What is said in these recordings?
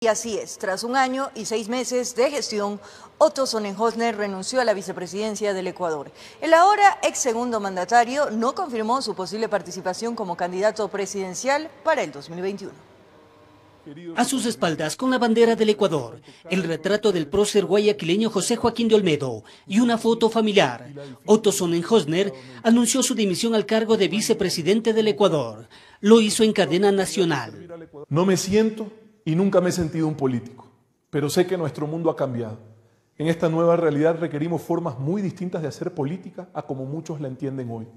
Y así es, tras un año y seis meses de gestión, Otto Sonnenhosner renunció a la vicepresidencia del Ecuador. El ahora ex segundo mandatario no confirmó su posible participación como candidato presidencial para el 2021. A sus espaldas, con la bandera del Ecuador, el retrato del prócer guayaquileño José Joaquín de Olmedo y una foto familiar, Otto Sonnenhosner anunció su dimisión al cargo de vicepresidente del Ecuador. Lo hizo en cadena nacional. No me siento y nunca me he sentido un político, pero sé que nuestro mundo ha cambiado. En esta nueva realidad requerimos formas muy distintas de hacer política a como muchos la entienden hoy.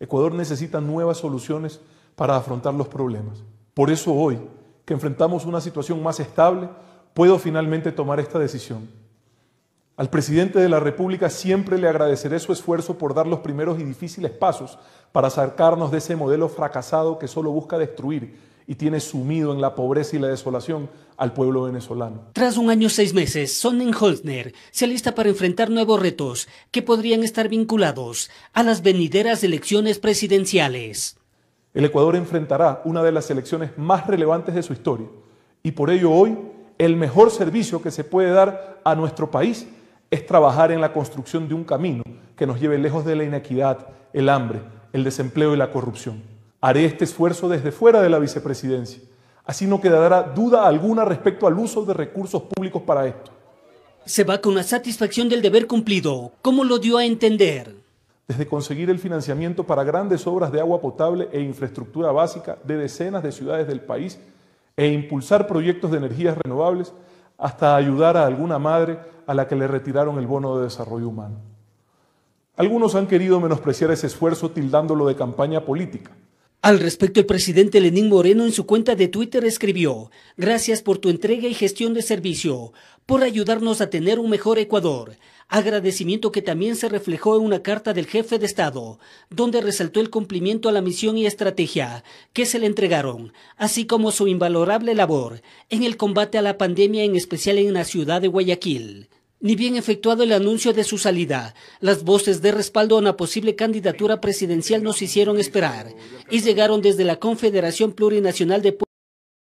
Ecuador necesita nuevas soluciones para afrontar los problemas. Por eso hoy, que enfrentamos una situación más estable, puedo finalmente tomar esta decisión. Al presidente de la República siempre le agradeceré su esfuerzo por dar los primeros y difíciles pasos para sacarnos de ese modelo fracasado que solo busca destruir y tiene sumido en la pobreza y la desolación al pueblo venezolano. Tras un año seis meses, Sonnenholzner se alista para enfrentar nuevos retos que podrían estar vinculados a las venideras elecciones presidenciales. El Ecuador enfrentará una de las elecciones más relevantes de su historia y por ello hoy el mejor servicio que se puede dar a nuestro país es trabajar en la construcción de un camino que nos lleve lejos de la inequidad, el hambre, el desempleo y la corrupción. Haré este esfuerzo desde fuera de la vicepresidencia. Así no quedará duda alguna respecto al uso de recursos públicos para esto. Se va con la satisfacción del deber cumplido. ¿Cómo lo dio a entender? Desde conseguir el financiamiento para grandes obras de agua potable e infraestructura básica de decenas de ciudades del país e impulsar proyectos de energías renovables hasta ayudar a alguna madre a la que le retiraron el bono de desarrollo humano. Algunos han querido menospreciar ese esfuerzo tildándolo de campaña política. Al respecto, el presidente Lenín Moreno en su cuenta de Twitter escribió, Gracias por tu entrega y gestión de servicio, por ayudarnos a tener un mejor Ecuador. Agradecimiento que también se reflejó en una carta del jefe de Estado, donde resaltó el cumplimiento a la misión y estrategia que se le entregaron, así como su invalorable labor en el combate a la pandemia, en especial en la ciudad de Guayaquil. Ni bien efectuado el anuncio de su salida, las voces de respaldo a una posible candidatura presidencial nos hicieron esperar, y llegaron desde la Confederación Plurinacional de